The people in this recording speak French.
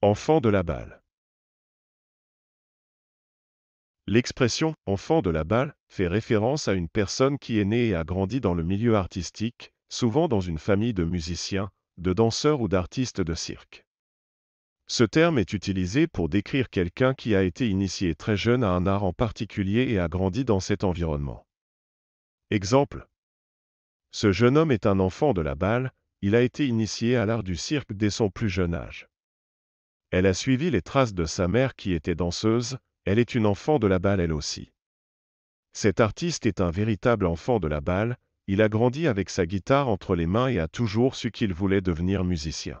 Enfant de la balle. L'expression enfant de la balle fait référence à une personne qui est née et a grandi dans le milieu artistique, souvent dans une famille de musiciens, de danseurs ou d'artistes de cirque. Ce terme est utilisé pour décrire quelqu'un qui a été initié très jeune à un art en particulier et a grandi dans cet environnement. Exemple. Ce jeune homme est un enfant de la balle, il a été initié à l'art du cirque dès son plus jeune âge. Elle a suivi les traces de sa mère qui était danseuse, elle est une enfant de la balle elle aussi. Cet artiste est un véritable enfant de la balle, il a grandi avec sa guitare entre les mains et a toujours su qu'il voulait devenir musicien.